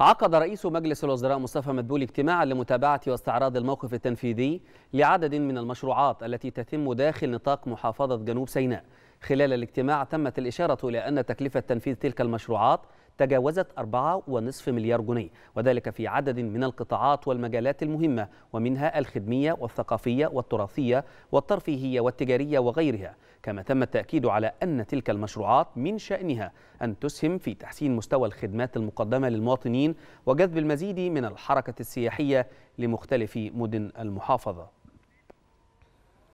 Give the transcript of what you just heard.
عقد رئيس مجلس الوزراء مصطفى مدبولي اجتماعا لمتابعة واستعراض الموقف التنفيذي لعدد من المشروعات التي تتم داخل نطاق محافظة جنوب سيناء خلال الاجتماع تمت الإشارة إلى أن تكلفة تنفيذ تلك المشروعات تجاوزت 4.5 مليار جنيه وذلك في عدد من القطاعات والمجالات المهمة ومنها الخدمية والثقافية والتراثية والترفيهية والتجارية وغيرها كما تم التأكيد على أن تلك المشروعات من شأنها أن تسهم في تحسين مستوى الخدمات المقدمة للمواطنين وجذب المزيد من الحركة السياحية لمختلف مدن المحافظة